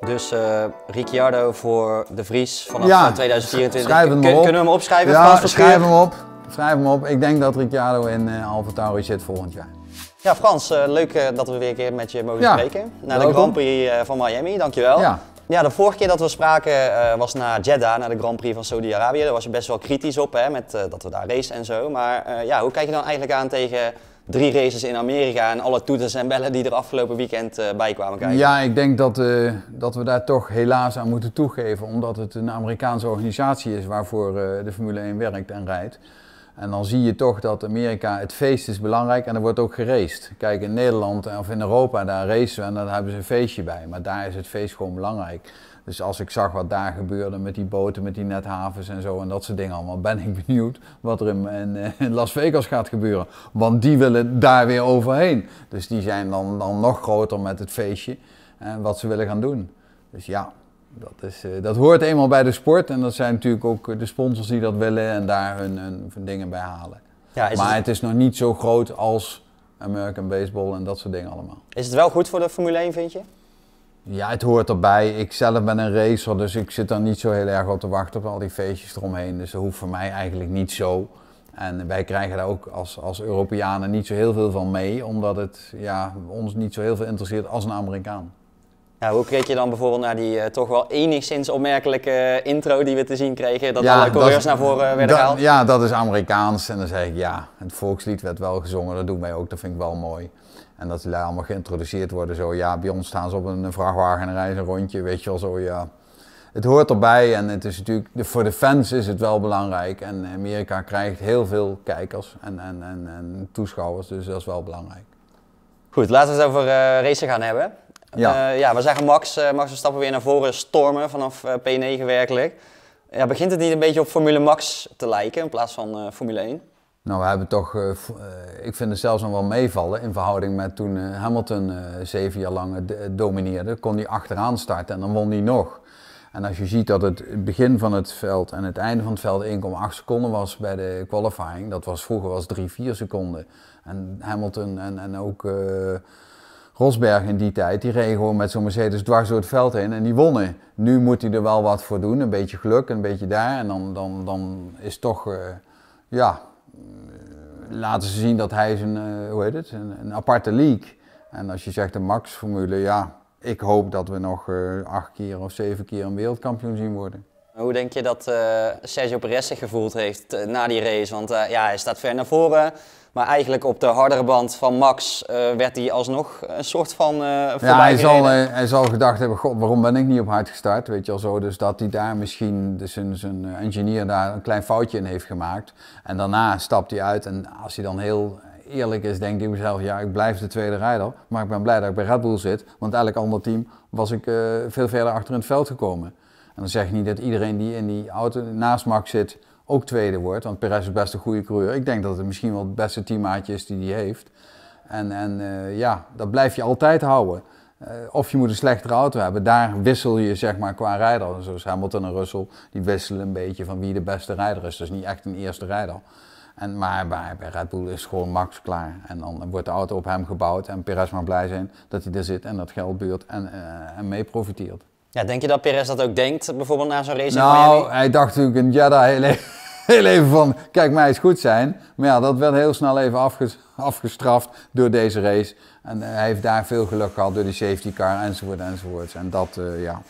Dus uh, Ricciardo voor de Vries vanaf ja, 2024. Eh, hem op. Kunnen we hem opschrijven? Ja, schrijf hem op. Schrijf hem op. Ik denk dat Ricciardo in uh, Alfa zit volgend jaar. Ja, Frans, leuk dat we weer een keer met je mogen spreken. Naar de Grand Prix van Miami, dankjewel. Ja. Ja, de vorige keer dat we spraken was naar Jeddah, naar de Grand Prix van Saudi-Arabië. Daar was je best wel kritisch op, hè, met, dat we daar racen en zo. Maar ja, hoe kijk je dan eigenlijk aan tegen drie races in Amerika en alle toeters en bellen die er afgelopen weekend eh, bij kwamen kijken. Ja, ik denk dat, eh, dat we daar toch helaas aan moeten toegeven, omdat het een Amerikaanse organisatie is waarvoor eh, de Formule 1 werkt en rijdt. En dan zie je toch dat Amerika, het feest is belangrijk en er wordt ook geraced. Kijk, in Nederland of in Europa, daar racen we en daar hebben ze een feestje bij. Maar daar is het feest gewoon belangrijk. Dus als ik zag wat daar gebeurde met die boten, met die nethavens en zo en dat soort dingen allemaal, ben ik benieuwd wat er in, in Las Vegas gaat gebeuren. Want die willen daar weer overheen. Dus die zijn dan, dan nog groter met het feestje en eh, wat ze willen gaan doen. Dus ja, dat, is, eh, dat hoort eenmaal bij de sport. En dat zijn natuurlijk ook de sponsors die dat willen en daar hun, hun, dingen bij halen. maar het... is nog niet zo groot als American Baseball en dat soort dingen allemaal. Is het wel goed voor de Formule 1, vind je? Ja, het hoort erbij. Ik zelf ben een racer, dus ik zit daar niet zo heel erg op te wachten op al die feestjes eromheen. Dus dat hoeft voor mij eigenlijk niet zo. En wij krijgen daar ook als, als Europeanen niet zo heel veel van mee, omdat het ja, ons niet zo heel veel interesseert als een Amerikaan. Nou, hoe kreeg je dan bijvoorbeeld naar die eh, toch wel enigszins opmerkelijke eh, intro die we te zien kregen, dat alle coureurs naar voren werden gehaald? Ja, dat is Amerikaans. En dan zeg ik ja, het volkslied werd wel gezongen, dat doen wij ook, dat vind ik wel mooi. En dat die allemaal geïntroduceerd worden, zo ja, bij ons staan ze op een, vrachtwagen en rijden een rondje, weet je wel, zo ja. Het hoort erbij en het is natuurlijk, voor de fans is het wel belangrijk. En Amerika krijgt heel veel kijkers en, en, en, en toeschouwers, dus dat is wel belangrijk. Goed, laten we het over uh, gaan hebben. Ja. Eh, ja, we zeggen Max, eh, Max stappen weer naar voren stormen vanaf eh, P9 werkelijk. Ja, begint het niet een beetje op Formule Max te lijken in plaats van Formule 1? Nou, we hebben toch, ik vind het zelfs nog wel meevallen in verhouding met toen Hamilton zeven jaar lang domineerde. Kon hij achteraan starten en dan won hij nog. En als je ziet dat het begin van het veld en het einde van het veld 1,8 seconden was bij de qualifying, dat was vroeger was 3, 4 seconden. En Hamilton en, en ook Rosberg in die tijd, die reed gewoon met zo'n Mercedes dwars door het veld heen en die wonnen. Nu moet hij er wel wat voor doen, een beetje geluk, een beetje daar. En dan, dan, dan is toch, eh, ja, eh, laten ze zien dat hij is een, eh, hoe heet het, een, aparte league. En als je zegt de Max-formule, ja, ik hoop dat we nog acht keer of zeven keer een wereldkampioen zien worden. Hoe denk je dat Sergio Perez zich gevoeld heeft na die race? Want ja, hij staat ver naar voren. Maar eigenlijk op de hardere band van Max eh, werd hij alsnog een soort van uh, Ja, hij zal, eh, hij zal gedacht hebben, god, waarom ben ik niet op hard gestart, weet je al zo. Dus dat hij daar misschien, dus zijn, zijn engineer daar een klein foutje in heeft gemaakt. En daarna stapt hij uit en als hij dan heel eerlijk is, denk ik mezelf, ja, ik blijf de tweede rijder. Maar ik ben blij dat ik bij Red Bull zit, want elk ander team was ik veel verder achter in het veld gekomen. En dan zeg ik niet dat iedereen die in die auto naast Max zit ook tweede wordt. Want Perez is best een goede coureur. Ik denk dat het misschien wel het beste teammaatje is die hij heeft. En, en eh, ja, dat blijf je altijd houden. Eh, of je moet een slechtere auto hebben. Daar wissel je zeg maar qua rijder. Zoals Hamilton en Russell, die wisselen een beetje van wie de beste rijder is. Dat is niet echt een eerste rijder. En, maar bij, Red Bull is gewoon Max klaar. En dan wordt de auto op hem gebouwd. En Perez mag blij zijn dat hij er zit en dat geld buurt en, eh, en mee profiteert. Ja, denk je dat Perez dat ook denkt, bijvoorbeeld na zo'n race nou, in hij dacht natuurlijk een Jeddah heel even, heel even van, kijk, mij is goed zijn. Maar ja, dat werd heel snel even afgestraft door deze race. En eh, hij heeft daar veel geluk gehad door die safety car enzovoort enzovoort. En dat, eh, ja,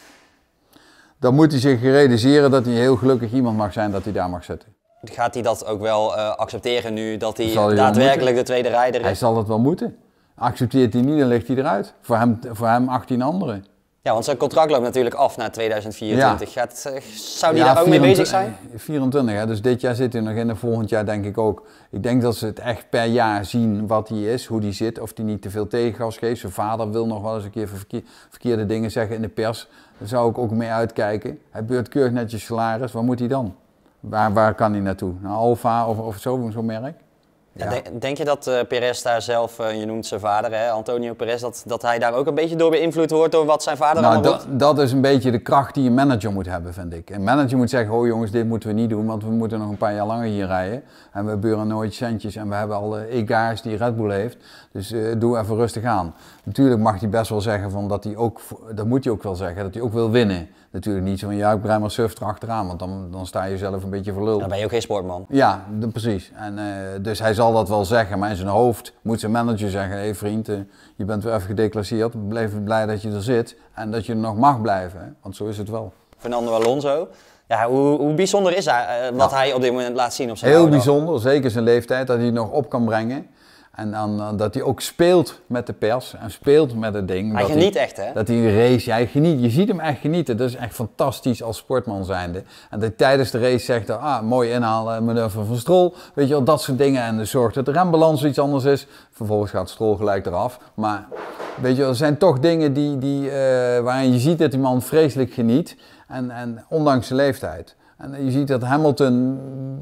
dan moet hij zich realiseren dat hij heel gelukkig iemand mag zijn dat hij daar mag zitten. Gaat hij dat ook wel eh, accepteren nu dat hij, daadwerkelijk de tweede rijder is? Hij zal dat wel moeten. Accepteert hij niet, dan ligt hij eruit. Voor hem, voor hem 18 anderen. Ja, want zijn contract loopt natuurlijk af na 2024. Gaat, eh, zou die daar ook mee bezig zijn? 24, eh, hè? dus dit jaar zit hij nog in de volgend jaar denk ik ook. Ik denk dat ze het echt per jaar zien wat hij is, hoe hij zit, of hij niet te veel tegengas geeft. Zijn vader wil nog wel eens een keer verkeerde dingen zeggen in de pers. Daar zou ik ook mee uitkijken. Hij beurt keurig netjes salaris, Waar moet hij dan? Waar, waar kan hij naartoe? Naar Alfa of, of zo'n merk? Denk, je dat eh, Perez daar zelf, eh, je noemt zijn vader, hè, Antonio Perez, dat, dat hij daar ook een beetje door beïnvloed wordt door wat zijn vader nou, allemaal doet? Dat is een beetje de kracht die een manager moet hebben, vind ik. Een manager moet zeggen, oh jongens, dit moeten we niet doen, want we moeten nog een paar jaar langer hier rijden. En we buren nooit centjes en we hebben al de EGA's die Red Bull heeft. Dus eh, doe even rustig aan. Natuurlijk mag hij best wel zeggen van dat hij ook, dat moet hij ook wel zeggen, dat hij ook wil winnen. Natuurlijk niet zo van ja, ik maar surf erachteraan, want dan, dan sta je zelf een beetje voor lul. Dan ben je ook geen sportman. Ja, precies. En, eh, dus hij zal dat wel zeggen, maar in zijn hoofd moet zijn manager zeggen, hé hey vriend, eh, je bent weer even gedeclasseerd, blijf blij dat je er zit en dat je er nog mag blijven, want zo is het wel. Fernando Alonso, ja, hoe, hoe, bijzonder is hij, eh, wat hij op dit moment laat zien op zijn Heel bijzonder, zeker zijn leeftijd, dat hij het nog op kan brengen. En dan eh, dat hij ook speelt met de pers en speelt met het ding. Hij dat geniet hij, echt, hè? Dat hij race, jij geniet. Je ziet hem echt genieten. Dat is echt fantastisch als sportman zijnde. En dat hij tijdens de race zegt, ah, mooi inhalen, manoeuvre van Strol. Weet je wel, dat soort dingen. En dus zorgt dat de rembalans iets anders is. Vervolgens gaat Strol gelijk eraf. Maar weet je wel, er zijn toch dingen die, die, eh, waarin je ziet dat die man vreselijk geniet. En, en ondanks zijn leeftijd. En je ziet dat Hamilton,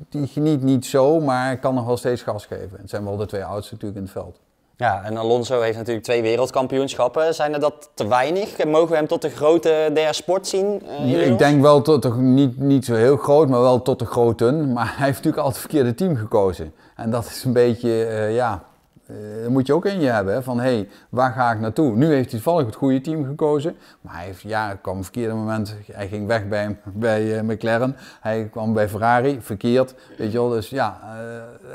die geniet niet zo, maar kan nog wel steeds gas geven. Het zijn wel de twee oudste natuurlijk in het veld. Ja, en Alonso heeft natuurlijk twee wereldkampioenschappen. Zijn er dat te weinig? Mogen we hem tot de grote der sport zien? Eh, ik denk wel tot de, niet, niet zo heel groot, maar wel tot de groten. Maar hij heeft natuurlijk altijd het verkeerde team gekozen. En dat is een beetje, eh, ja, eh, dat moet je ook in je hebben. Van hé, hey, waar ga ik naartoe? Nu heeft hij toevallig het goede team gekozen. Maar hij heeft, ja, kwam een verkeerde moment. Hij ging weg bij, bij eh, McLaren. Hij kwam bij Ferrari, verkeerd. Weet je wel, dus ja,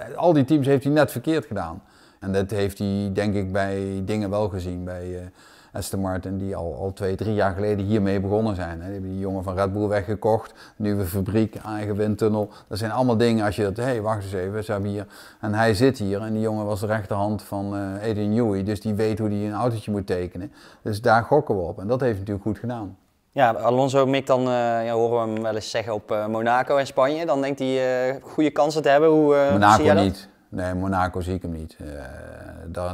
eh, al die teams heeft hij net verkeerd gedaan. En dat heeft hij denk ik bij dingen wel gezien. Bij, Aston Martin die al, al twee, drie jaar geleden hiermee begonnen zijn. Hè. Die hebben die jongen van Red Bull weggekocht, nieuwe fabriek, eigen windtunnel. Dat zijn allemaal dingen als je dat, hé, hey, wacht eens even, ze hebben hier... En hij zit hier en die jongen was de rechterhand van uh, Adrian Newey, dus die weet hoe hij een autootje moet tekenen. Dus daar gokken we op en dat heeft natuurlijk goed gedaan. Ja, Alonso mikt dan, uh, ja, horen we hem wel eens zeggen, op eh, Monaco en Spanje. Dan denkt hij goede kansen te hebben. Hoe, Monaco niet. Nee, Monaco zie ik hem niet. Eh,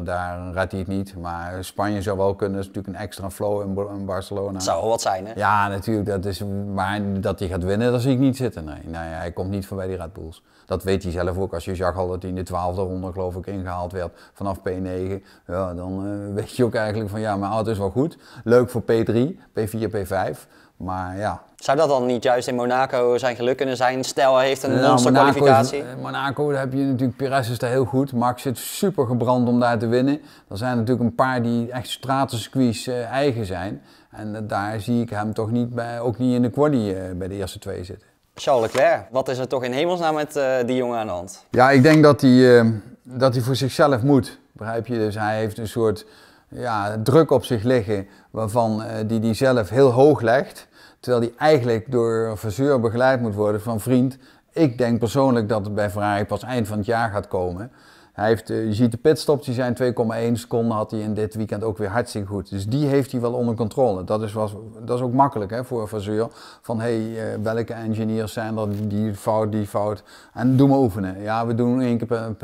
daar raadt hij het niet. Maar Spanje zou wel kunnen. Dat is natuurlijk een extra flow in, Barcelona. zou wel wat zijn, hè? Ja, natuurlijk. Dat is, maar dat hij gaat winnen, dat zie ik niet zitten. Nee, hij komt niet voorbij die Red Bulls. Dat weet hij zelf ook. Als je zag al dat hij in de twaalfde ronde, geloof ik, ingehaald werd vanaf P9. Ja, dan eh, weet je ook eigenlijk van ja, maar auto is wel goed. Leuk voor P3, P4, P5. Maar ja. Zou dat dan niet juist in Monaco zijn geluk kunnen zijn? Stel, hij heeft een nou, monster kwalificatie. Monaco, eh, Monaco, daar heb je natuurlijk, Perez is daar heel goed. Max zit super gebrand om daar te winnen. Er zijn natuurlijk een paar die echt stratencircuits eh, eigen zijn. En eh, daar zie ik hem toch niet bij, ook niet in de quali bij de eerste twee zitten. Charles Leclerc, wat is er toch in hemelsnaam met die jongen aan de hand? Ja, ik denk dat hij, dat hij voor zichzelf moet. Begrijp je? Dus hij heeft een soort ja, druk op zich liggen, waarvan eh, die die zelf heel hoog legt. Terwijl die eigenlijk door een verzuur begeleid moet worden van vriend. Ik denk persoonlijk dat het bij Ferrari pas eind van het jaar gaat komen. Hij heeft, eh, je ziet de pitstops, die zijn 2,1 seconden, had hij in dit weekend ook weer hartstikke goed. Dus die heeft hij wel onder controle. Dat is, was, dat is ook makkelijk hè, voor een Van hey, eh, welke engineers zijn er, die fout, die fout. En doen we oefenen. Ja, we doen één keer per,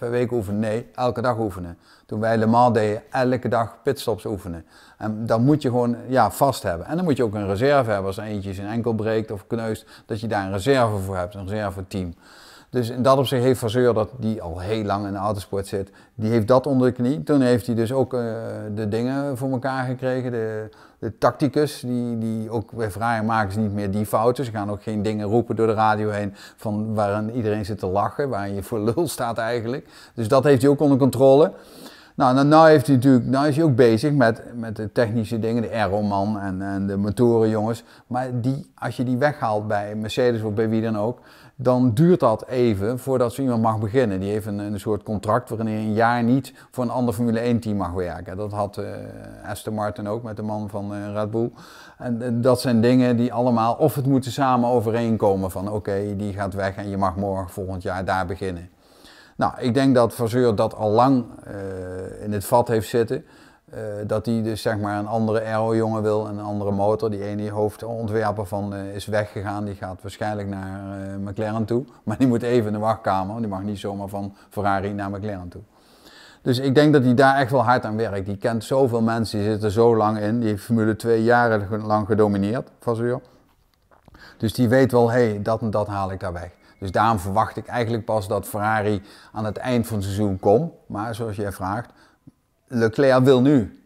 eh, week oefenen. Nee, elke dag oefenen. Toen wij Le deden, elke dag pitstops oefenen. En dan moet je gewoon ja, vast hebben. En dan moet je ook een reserve hebben. Als er eentje zijn enkel breekt of kneust, dat je daar een reserve voor hebt, een reserveteam. team. Dus in dat opzicht heeft Vasseur dat die al heel lang in de autosport zit, die heeft dat onder de knie. Toen heeft hij dus ook eh, de dingen voor elkaar gekregen. De, de tacticus, die, die ook bij vragen maken ze niet meer die fouten. Ze gaan ook geen dingen roepen door de radio heen van waarin iedereen zit te lachen, waar je voor lul staat eigenlijk. Dus dat heeft hij ook onder controle. Nou, nou, nou heeft hij natuurlijk, nou is hij ook bezig met, met de technische dingen, de aeroman en, en de motorenjongens. Maar die, als je die weghaalt bij Mercedes of bij wie dan ook, dan duurt dat even voordat ze iemand mag beginnen. Die heeft een, een soort contract waarin hij een jaar niet voor een ander Formule 1-team mag werken. Dat had eh, Aston Martin ook met de man van uh, Red Bull. En, dat zijn dingen die allemaal, of het moeten samen overeenkomen van oké, die gaat weg en je mag morgen volgend jaar daar beginnen. Nou, ik denk dat Vazeur dat al lang eh, in het vat heeft zitten. Eh, dat hij dus zeg maar een andere aero-jongen wil, een andere motor. Die ene hoofdontwerper van eh, is weggegaan, die gaat waarschijnlijk naar eh, McLaren toe. Maar die moet even in de wachtkamer, die mag niet zomaar van Ferrari naar McLaren toe. Dus ik denk dat hij daar echt wel hard aan werkt. Die kent zoveel mensen, die zit er zo lang in. Die heeft Formule 2 jaren lang gedomineerd, Vazur. Dus die weet wel, hé, hey, dat en dat haal ik daar weg. Dus daarom verwacht ik eigenlijk pas dat Ferrari aan het eind van het seizoen komt. Maar zoals jij vraagt, Leclerc wil nu.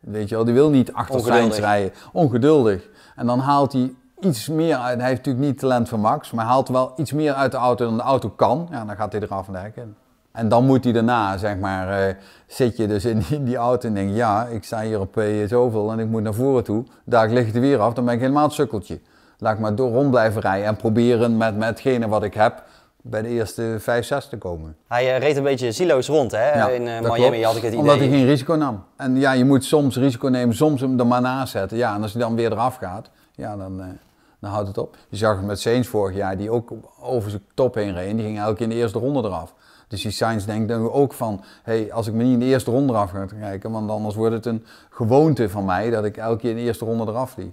Weet je wel, die wil niet achter Sainz rijden. Ongeduldig. En dan haalt hij iets meer uit. Hij heeft natuurlijk niet talent van Max, maar haalt wel iets meer uit de auto dan de auto kan. Ja, dan gaat hij eraf en de En dan moet hij daarna, zeg maar, eh, zit je dus in die, auto en denk ja, ik sta hier op uh, zoveel en ik moet naar voren toe. Daar ligt het weer af, dan ben ik helemaal het sukkeltje. Laat ik maar door rond blijven rijden en proberen met, metgene wat ik heb bij de eerste vijf, zes te komen. Hij eh, reed een beetje silo's rond hè? in eh, Miami had ik het idee. Omdat hij geen risico nam. En ja, je moet soms risico nemen, soms hem er maar na zetten. Ja, en als hij dan weer eraf gaat, ja, dan, eh, dan houdt het op. Je zag het met Sainz vorig jaar, die ook over zijn top heen reed. Die ging elke keer in de eerste ronde eraf. Dus die Sainz denkt dan ook van, hey, als ik me niet in de eerste ronde eraf ga kijken, want anders wordt het een gewoonte van mij dat ik elke keer in de eerste ronde eraf lie.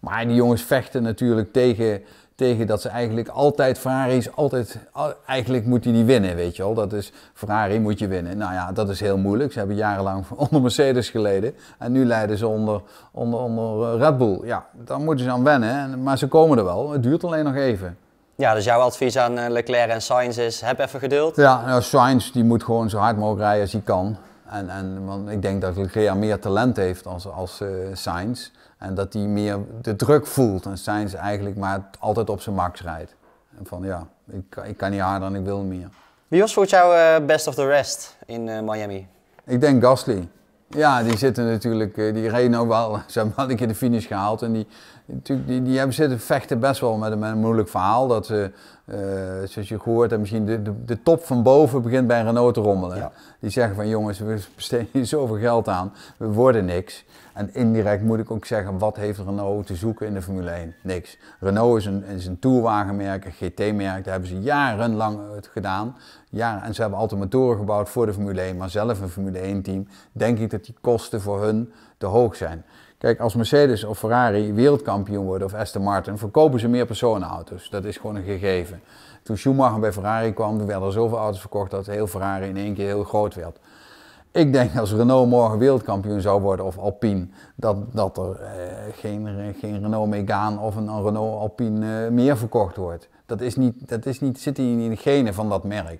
Maar die jongens vechten natuurlijk tegen tegen dat ze eigenlijk altijd Ferrari is altijd eigenlijk moet hij die winnen, weet je wel? Dat is Ferrari moet je winnen. Nou ja, dat is heel moeilijk. Ze hebben jarenlang onder Mercedes geleden en nu leiden ze onder, onder, onder eh, Red Bull. Ja, daar moeten ze aan wennen, maar ze komen er wel. Het duurt alleen nog even. Ja, dus jouw advies aan eh, Leclerc en Sainz is: heb even geduld. Ja, nou, Sainz die moet gewoon zo hard mogelijk rijden als hij kan. En, en want ik denk dat Leclerc meer talent heeft als, als eh, Sainz. En dat hij meer de druk voelt en ze eigenlijk maar altijd op zijn max rijdt. En van ja, ik, ik kan niet harder en ik wil meer. Wie was voor jou eh, best of the rest in eh, Miami? Ik denk Gasly. Ja, die zitten natuurlijk, eh, die reden ook wel, ze hebben wel een keer de finish gehaald. En die, natuurlijk, die, die hebben zitten vechten best wel met een, met een moeilijk verhaal. Dat ze uh, zoals je gehoord hebt, misschien de, de, top van boven begint bij Renault te rommelen. Die zeggen van jongens, we besteden hier zoveel geld aan, we worden niks. En indirect moet ik ook zeggen, wat heeft Renault te zoeken in de Formule 1? Niks. Renault is een, is een tourwagenmerk, een GT-merk, daar hebben ze jarenlang het gedaan. Ja, en ze hebben altijd motoren gebouwd voor de Formule 1, maar zelf een Formule 1-team. Denk ik dat die kosten voor hun te hoog zijn. Kijk, als Mercedes of Ferrari wereldkampioen worden of Aston Martin, verkopen ze meer personenauto's. Dat is gewoon een gegeven. Toen Schumacher bij Ferrari kwam, werden er zoveel auto's verkocht dat heel Ferrari in één keer heel groot werd. Ik denk als Renault morgen wereldkampioen zou worden of Alpine, dat, dat er eh, geen, geen Renault Megane of een, een Renault Alpine eh, meer verkocht wordt. Dat, is niet, dat is niet, zit niet in de genen van dat merk.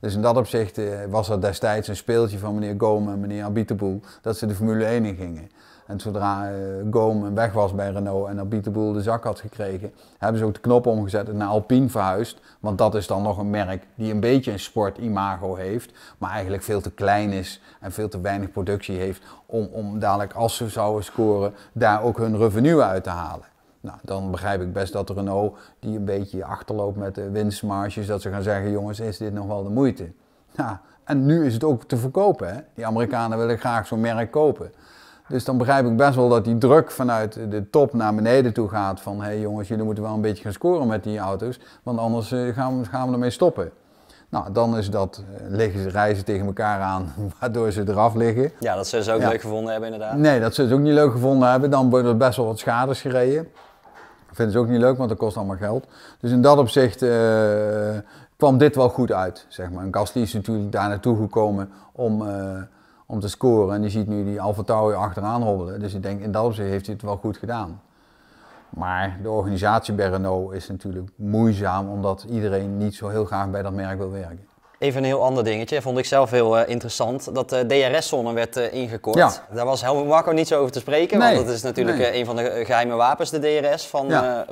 Dus in dat opzicht eh, was er destijds een speeltje van meneer Gome en meneer Abitaboel dat ze de Formule 1 in gingen. En zodra uh, eh, Goom weg was bij Renault en Abiteboel de zak had gekregen, hebben ze ook de knop omgezet en naar Alpine verhuisd. Want dat is dan nog een merk die een beetje een sportimago heeft, maar eigenlijk veel te klein is en veel te weinig productie heeft om, om dadelijk, als ze zouden scoren, daar ook hun revenue uit te halen. Nou, dan begrijp ik best dat Renault, die een beetje achterloopt met de winstmarges, dat ze gaan zeggen, jongens, is dit nog wel de moeite? Nou, en nu is het ook te verkopen. Hè? Die Amerikanen willen graag zo'n merk kopen. Dus dan begrijp ik best wel dat die druk vanuit de top naar beneden toe gaat. Van hé hey jongens, jullie moeten wel een beetje gaan scoren met die auto's. Want anders eh, gaan, we, gaan we ermee stoppen. Nou, dan is dat, eh, liggen ze reizen tegen elkaar aan, waardoor ze eraf liggen. Ja, dat ze ze ook ja. leuk gevonden hebben inderdaad. Nee, dat ze ze ook niet leuk gevonden hebben. Dan worden er best wel wat schades gereden. Dat vinden ze ook niet leuk, want dat kost allemaal geld. Dus in dat opzicht eh, kwam dit wel goed uit, zeg maar. En Gasly is natuurlijk daar naartoe gekomen om om te scoren. En je ziet nu die Alfa achteraan hobbelen. Dus ik denk, in dat opzicht heeft hij het wel goed gedaan. Maar de organisatie bij Renault is natuurlijk moeizaam, omdat iedereen niet zo heel graag bij dat merk wil werken. Even een heel ander dingetje, vond ik zelf heel eh, interessant, dat de eh, DRS-zone werd eh, ingekort. Daar was Helmut Marco niet zo over te spreken, want dat is natuurlijk een van de geheime wapens, de DRS, van, ja.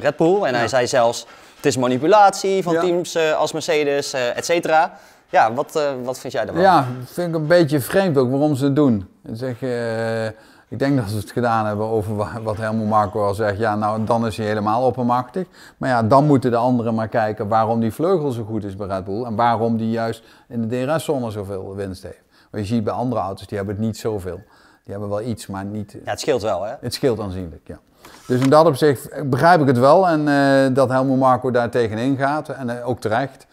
Red Bull. En hij zei zelfs, het is manipulatie van teams als Mercedes, et cetera. Ja, wat, eh, wat vind jij daarvan? Ja, vind ik een beetje vreemd ook waarom ze het doen. Zeg, uh, eh, ik denk dat ze het gedaan hebben over wat Helmo Marco al zegt. Ja, nou dan is hij helemaal oppermachtig. Maar ja, dan moeten de anderen maar kijken waarom die vleugel zo goed is bij Red Bull. En waarom die juist in de DRS-zone zoveel winst heeft. Want je ziet bij andere auto's, die hebben het niet zoveel. Die hebben wel iets, maar niet... Ja, het scheelt wel, hè? Het scheelt aanzienlijk, ja. Dus in dat opzicht begrijp ik het wel. En eh, dat Helmo Marco daar tegenin gaat. En ook terecht.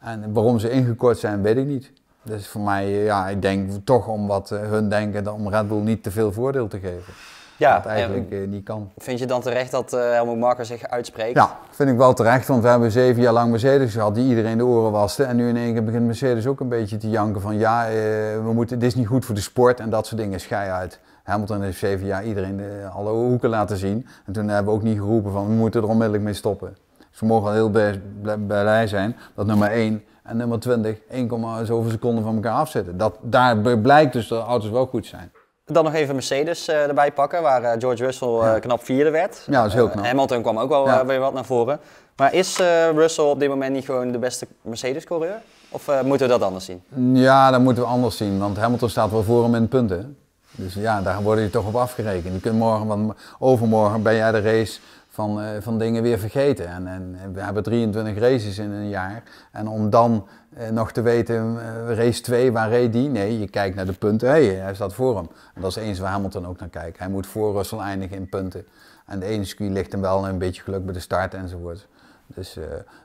En waarom ze ingekort zijn, weet ik niet. Dus voor mij, eh, ja, ik denk toch om wat eh, hun denken, om Red Bull niet te veel voordeel te geven. Ja, dat eigenlijk eh, niet kan. Vind je dan terecht dat uh, Helmut Marker zich uitspreekt? Ja, vind ik wel terecht, want we hebben zeven jaar lang Mercedes gehad die iedereen de oren waste. En nu in één keer begint Mercedes ook een beetje te janken van ja, we moeten, dit is niet goed voor de sport en dat soort dingen, schei uit. Hamilton heeft zeven jaar iedereen de, alle hoeken laten zien. En toen hebben we ook niet geroepen van we moeten er onmiddellijk mee stoppen. Ze mogen al heel bij, blij zijn dat nummer 1 en nummer 20 1, zoveel seconden van elkaar afzetten. Dat, daar blijkt dus dat de auto's wel goed zijn. Dan nog even Mercedes eh, erbij pakken, waar eh, George Russell eh, knap vierde werd. Ja, dat is heel knap. Hamilton kwam ook wel weer wat naar voren. Maar is Russell op dit moment niet gewoon de beste Mercedes-coureur? Of moeten we dat anders zien? Ja, dat moeten we anders zien, want Hamilton staat wel voor hem in punten. Dus ja, daar worden je toch op afgerekend. Je kunt morgen, want overmorgen ben jij de race van, eh, van dingen weer vergeten. En, en, we hebben 23 races in een jaar. En om dan eh, nog te weten, eh, race 2, waar reed die? Nee, je kijkt naar de punten. Hey, hij staat voor hem. En dat is eens waar Hamilton ook naar kijkt. Hij moet voor Russell eindigen in punten. En de ene circuit ligt hem wel een beetje geluk bij de start enzovoort. Dus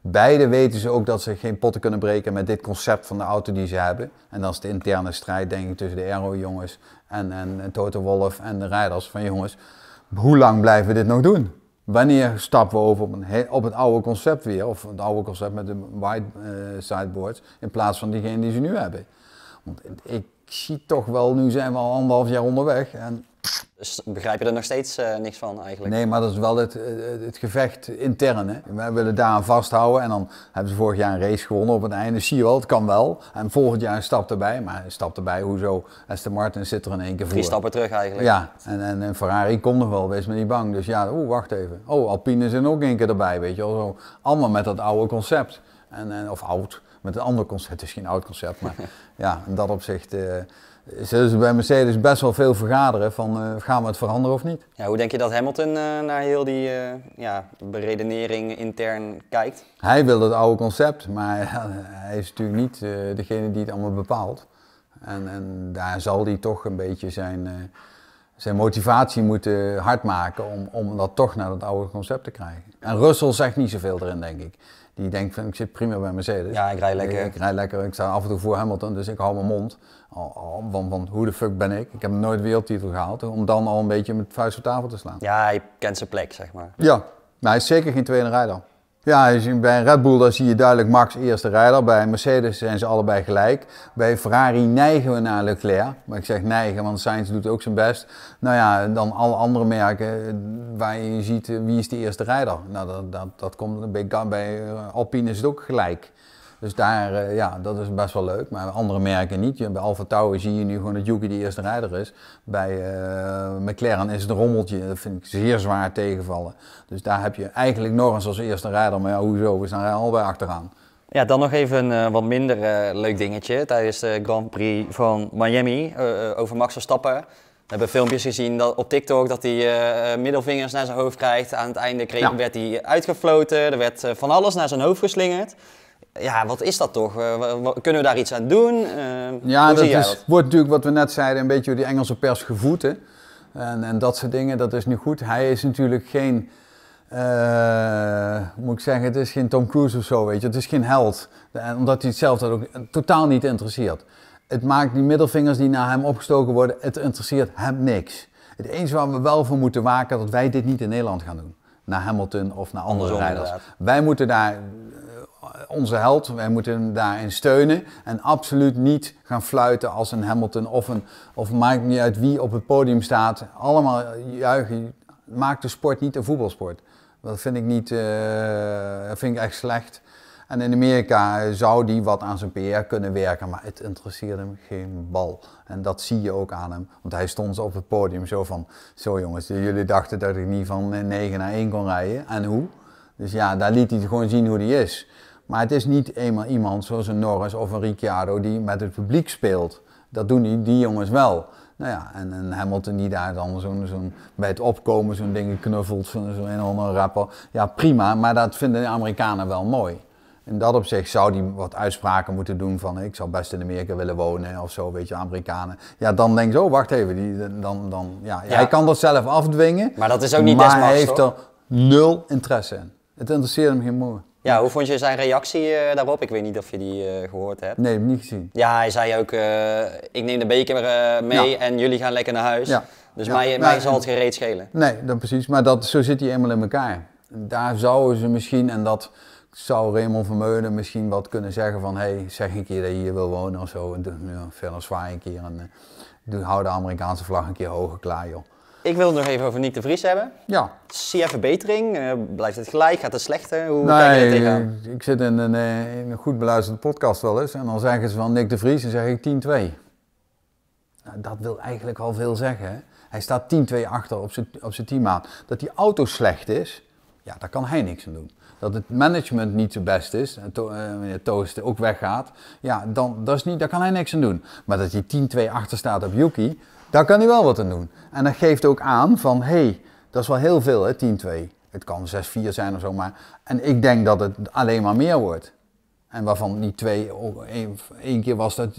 beide weten ze ook dat ze geen potten kunnen breken met dit concept van de auto die ze hebben. En dat is de interne strijd, denk ik, tussen de aero-jongens en, en, en Toto Wolff en de rijders. Van jongens, hoe lang blijven we dit nog doen? Wanneer stappen we over op, een, op het oude concept weer, of het oude concept met de white eh, sideboards, in plaats van diegene die ze nu hebben? Want ik zie toch wel, nu zijn we al anderhalf jaar onderweg en dus begrijp je er nog steeds eh, niks van eigenlijk? Nee, maar dat is wel het, eh, het gevecht intern. Hè. Wij willen daaraan vasthouden en dan hebben ze vorig jaar een race gewonnen op het einde. Zie je wel, het kan wel. En volgend jaar een stap erbij, maar een stap erbij, hoezo? Aston Martin zit er in één keer voor. Drie stappen terug eigenlijk. Ja, en, en, en Ferrari komt nog wel, wees me niet bang. Dus ja, oeh, wacht even. Oh, Alpine er ook één keer erbij, weet je wel. Zo. Allemaal met dat oude concept. En, en, of oud, met een ander concept. Het is geen oud concept, maar ja, in dat opzicht... Eh, zullen ze bij Mercedes best wel veel vergaderen van eh, gaan we het veranderen of niet. Ja, hoe denk je dat Hamilton eh, naar heel die eh, ja, beredenering intern kijkt? Hij wil het oude concept, maar hij is natuurlijk niet degene die het allemaal bepaalt. En, en, daar zal hij toch een beetje zijn, zijn motivatie moeten hard maken om, om dat toch naar dat oude concept te krijgen. En Russell zegt niet zoveel erin, denk ik die denkt van ik zit prima bij Mercedes. Ja, ik rij lekker. Ik, rij lekker, ik sta af en toe voor Hamilton, dus ik hou mijn mond. Al, oh, oh, want, hoe de fuck ben ik? Ik heb nooit wereldtitel gehaald, om dan al een beetje met vuist op tafel te slaan. Ja, hij kent zijn plek, zeg maar. Ja, maar hij is zeker geen tweede rijder. Ja, bij een Red Bull daar zie je duidelijk Max eerste rijder. Bij Mercedes zijn ze allebei gelijk. Bij Ferrari neigen we naar Leclerc. Maar ik zeg neigen, want Sainz doet ook zijn best. Nou ja, dan alle andere merken eh, waar je ziet eh, wie is de eerste rijder. Nou, dat, dat, dat komt bij, bij eh, Alpine is het ook gelijk. Dus daar, eh, ja, dat is best wel leuk. Maar andere merken niet. Bij Alfa zie je nu gewoon dat Yuki de eerste rijder is. Bij eh, McLaren is het een rommeltje. Dat vind ik zeer zwaar tegenvallen. Dus daar heb je eigenlijk nog eens als eerste rijder. Maar ja, hoezo? We staan er bij achteraan. Ja, dan nog even een eh, wat minder leuk dingetje. Tijdens de Grand Prix van Miami over Max Verstappen. We hebben filmpjes gezien dat, op TikTok dat hij middelvingers naar zijn hoofd krijgt. Aan het einde werd hij uitgefloten. Er werd van alles naar zijn hoofd geslingerd ja, wat is dat toch? Eh, kunnen we daar iets aan doen? Eh, ja, dat, is, wordt natuurlijk wat we net zeiden, een beetje door die Engelse pers gevoed. En, en dat soort dingen, dat is nu goed. Hij is natuurlijk geen, uh, moet ik zeggen, het is geen Tom Cruise of zo, weet je. Het is geen held. En omdat hij het zelf dat ook totaal niet interesseert. Het maakt die middelvingers die naar hem opgestoken worden, het interesseert hem niks. Het enige waar we wel voor moeten waken, dat wij dit niet in Nederland gaan doen. Naar Hamilton of naar andere rijders. Wij moeten daar eh, onze held. Wij moeten hem daarin steunen. En absoluut niet gaan fluiten als een Hamilton of een. Of maakt niet uit wie op het podium staat. Allemaal juichen. Maak de sport niet een voetbalsport. Dat vind ik niet. Eh, vind ik echt slecht. En in Amerika zou die wat aan zijn PR kunnen werken, maar het interesseerde hem geen bal. En dat zie je ook aan hem. Want hij stond op het podium zo van: Zo jongens, jullie dachten dat ik niet van 9 naar 1 kon rijden. En hoe? Dus ja, daar liet hij gewoon zien hoe die is. Maar het is niet eenmaal iemand zoals een Norris of een Ricciardo die met het publiek speelt. Dat doen die, die jongens wel. Nou ja, en, een Hamilton die daar dan zo'n, zo'n bij het opkomen zo'n dingen knuffelt, zo'n zo een of rapper. Ja, prima, maar dat vinden de Amerikanen wel mooi. In dat opzicht zou die wat uitspraken moeten doen van ik zou best in Amerika willen wonen of zo, weet je, Amerikanen. Ja, dan denk je, oh wacht even, die, dan, dan, ja, ja. hij kan dat zelf afdwingen. Maar dat is ook niet Maar hij heeft er nul interesse in. Het interesseert hem geen mooi. Ja, hoe vond je zijn reactie eh, daarop? Ik weet niet of je die eh, gehoord hebt. Nee, heb ik niet gezien. Ja, hij zei ook, eh, ik neem de beker mee en jullie gaan lekker naar huis. Ja. Dus mij, mij zal het geen reet schelen. Nee, dan precies. Maar dat, zo zit hij eenmaal in elkaar. Daar zouden ze misschien, en dat zou Raymond Vermeulen misschien wat kunnen zeggen van... hé, hey, zeg een keer dat je hier wil wonen of zo. En, verder zwaai een keer en hou de Amerikaanse vlag een keer hoger klaar, joh. Ik wil het nog even over Nick de Vries hebben. Ja. Zie je verbetering? Eh, blijft het gelijk? Gaat het slechter? Hoe nee, kijk je er tegenaan? Eh, ik zit in een, eh, een, goed beluisterde podcast wel eens en dan zeggen ze van Nick de Vries en zeg ik 10-2. Nou, dat wil eigenlijk al veel zeggen. Hij staat 10-2 achter op zijn, op zijn teammaat. Dat die auto slecht is, ja, daar kan hij niks aan doen. Dat het management niet zo best is, en to, ook weggaat, ja, dan, dat is niet, daar kan hij niks aan doen. Maar dat hij 10-2 achter staat op Yuki, daar kan hij wel wat aan doen. En dat geeft ook aan van, hé, hey, dat is wel heel veel, 10-2. Het kan 6-4 zijn of zo, maar... En ik denk dat het alleen maar meer wordt. En waarvan die twee, één keer was dat eh,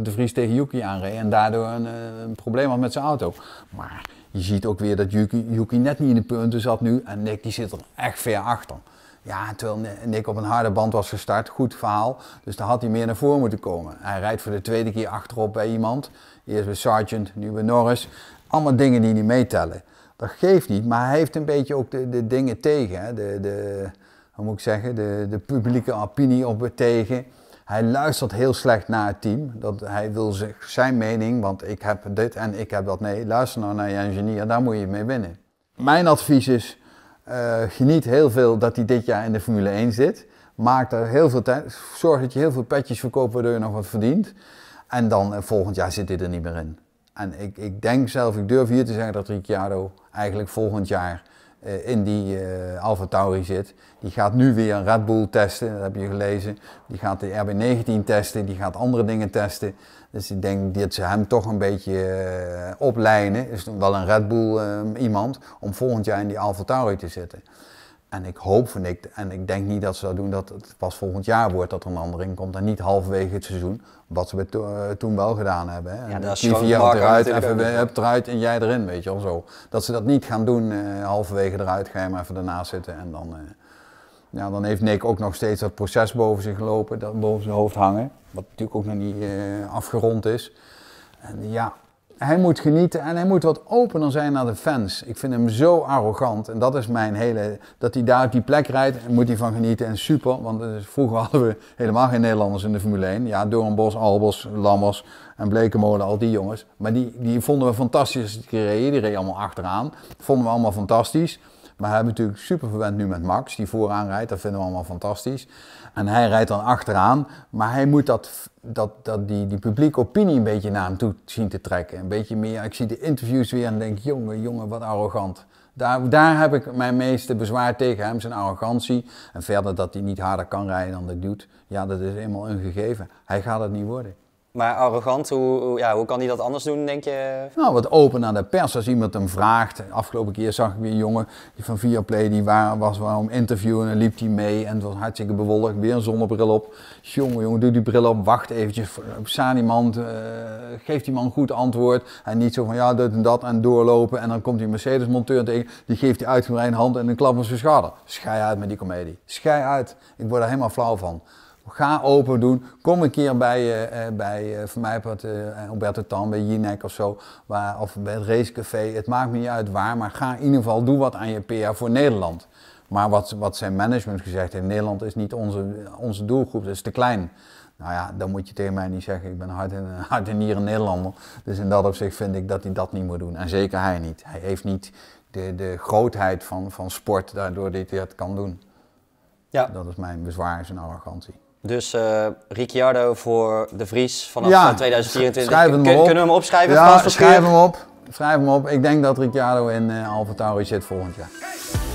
de Vries tegen Yuki aanreed en daardoor eh, een, probleem had met zijn auto. Maar je ziet ook weer dat Yuki, Yuki net niet in de punten zat nu en Nick die zit er echt ver achter. Ja, terwijl Nick op een harde band was gestart. Goed verhaal. Dus daar had hij meer naar voren moeten komen. Hij rijdt voor de tweede keer achterop bij iemand. Eerst bij Sergeant, nu bij Norris. Allemaal dingen die niet meetellen. Dat geeft niet, maar hij heeft een beetje ook de, de dingen tegen. Hè? De, de, hoe moet ik zeggen? De, de publieke opinie op het tegen. Hij luistert heel slecht naar het team. Dat hij wil zijn mening, want ik heb dit en ik heb dat. Nee, luister nou naar je ingenieur. daar moet je mee winnen. Mijn advies is, eh, geniet heel veel dat hij dit jaar in de Formule 1 zit. Maak er heel veel tijd. Zorg dat je heel veel petjes verkoopt waardoor je nog wat verdient. En dan eh, volgend jaar zit dit er niet meer in. En ik, ik denk zelf, ik durf hier te zeggen dat Ricciardo eigenlijk volgend jaar eh, in die uh, zit. Die gaat nu weer een Red Bull testen, dat heb je gelezen. Die gaat de RB19 testen, die gaat andere dingen testen. Dus ik denk dat ze hem toch een beetje uh, oplijnen. Is wel een Red Bull ehm, iemand om volgend jaar in die Alfa te zitten. En ik hoop van ik, en ik denk niet dat ze dat doen, dat het pas volgend jaar wordt dat er een komt. En niet halverwege het seizoen, wat ze to, eh, toen wel gedaan hebben. Hè. Ja, dat is eruit, even eruit en jij erin, weet je wel zo. Dat ze dat niet gaan doen, uh, halverwege eruit, ga je maar even daarna zitten. En dan, uh, ja, dan heeft Nick ook nog steeds dat proces boven zich gelopen, dat boven zijn hoofd hangen. Wat natuurlijk ook nog niet afgerond is. En ja, hij moet genieten en hij moet wat opener zijn naar de fans. Ik vind hem zo arrogant en dat is mijn hele. Dat hij daar op die plek rijdt en moet hij van genieten en super. Want vroeger hadden we helemaal geen Nederlanders in de Formule 1. Ja, Doornbos, Albers, Lammers en Blekemolen, al die jongens. Maar die, die vonden we fantastisch gereden. Die reden allemaal achteraan. Vonden we allemaal fantastisch. Maar we hebben natuurlijk super verwend nu met Max, die vooraan rijdt. Dat vinden we allemaal fantastisch. En hij rijdt dan achteraan, maar hij moet dat, dat, dat die, die publieke opinie een beetje naar hem toe zien te trekken. Een beetje meer, ik zie de interviews weer en denk, jongen, jongen, wat arrogant. Daar, daar heb ik mijn meeste bezwaar tegen hem, zijn arrogantie. En verder dat hij niet harder kan rijden dan dat doet. Ja, dat is eenmaal een gegeven. Hij gaat het niet worden. Maar arrogant, hoe, ja, hoe kan hij dat anders doen, denk je? Nou, wat open naar de pers als iemand hem vraagt. Afgelopen keer zag ik weer een jongen die van Viaplay die was om interviewen en liep hij mee. En het was hartstikke bewolkt, weer een zonnebril op. Jongen, jongen, doe die bril op, wacht eventjes. Staan die man, uh, eh, geef die man een goed antwoord. En niet zo van ja, dit en dat en doorlopen. En dan komt die Mercedes-monteur tegen, die geeft die uitgebreide hand en een klap op zijn schouder. Schei uit met die komedie. Schij uit. Ik word er helemaal flauw van. Ga open doen. Kom een keer bij, uh, bij uh, voor mij wat, uh, Alberto Tan, bij Jinek of zo. Waar, of bij het racecafé. Het maakt me niet uit waar. Maar ga in ieder geval, doe wat aan je PA voor Nederland. Maar wat, wat zijn management gezegd heeft, Nederland is niet onze, onze doelgroep, dat is te klein. Nou ja, dan moet je tegen mij niet zeggen, ik ben hard en, hart en nieren Nederlander. Dus in dat opzicht vind ik dat hij dat niet moet doen. En zeker hij niet. Hij heeft niet de, de grootheid van, van sport daardoor dat hij dat kan doen. Ja. Dat is mijn bezwaar, zijn arrogantie. Dus uh, Ricciardo voor De Vries vanaf 2024. Eh, hem Kunnen we hem opschrijven? Ja, schrijf hem op. Schrijf hem op. Ik denk dat Ricciardo in uh, Alfa Tauri zit volgend jaar.